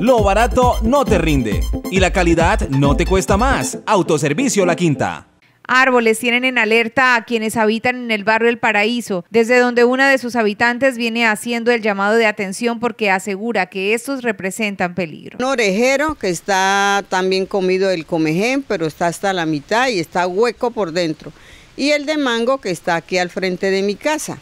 Lo barato no te rinde y la calidad no te cuesta más. Autoservicio La Quinta. Árboles tienen en alerta a quienes habitan en el barrio El Paraíso, desde donde una de sus habitantes viene haciendo el llamado de atención porque asegura que estos representan peligro. Un orejero que está también comido el comején, pero está hasta la mitad y está hueco por dentro. Y el de mango que está aquí al frente de mi casa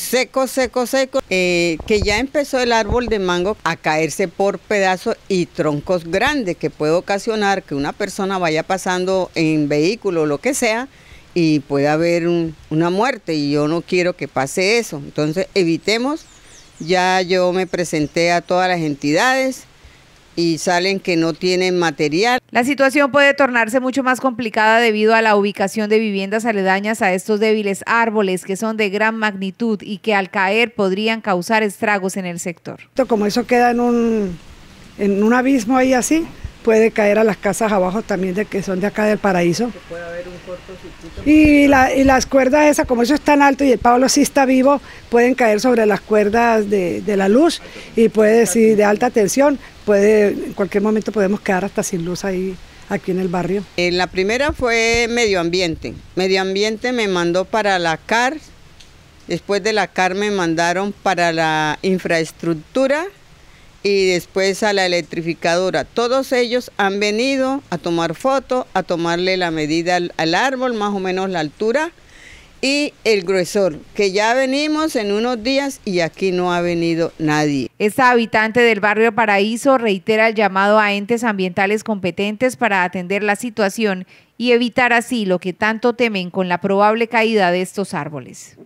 seco, seco, seco, eh, que ya empezó el árbol de mango a caerse por pedazos y troncos grandes que puede ocasionar que una persona vaya pasando en vehículo o lo que sea y pueda haber una muerte y yo no quiero que pase eso. Entonces evitemos, ya yo me presenté a todas las entidades, y salen que no tienen material. La situación puede tornarse mucho más complicada debido a la ubicación de viviendas aledañas a estos débiles árboles que son de gran magnitud y que al caer podrían causar estragos en el sector. Como eso queda en un, en un abismo ahí así, puede caer a las casas abajo también de que son de acá del paraíso. Y, las cuerdas esas, como eso es tan alto y el Pablo sí está vivo, pueden caer sobre las cuerdas de, la luz y puede, si de alta tensión, puede, en cualquier momento podemos quedar hasta sin luz ahí aquí en el barrio. Eh, la primera fue medio ambiente. Medio ambiente me mandó para la CAR, después de la CAR me mandaron para la infraestructura y después a la electrificadora. Todos ellos han venido a tomar fotos, a tomarle la medida al, árbol, más o menos la altura y el gruesor, que ya venimos en unos días y aquí no ha venido nadie. Esta habitante del barrio Paraíso reitera el llamado a entes ambientales competentes para atender la situación y evitar así lo que tanto temen con la probable caída de estos árboles.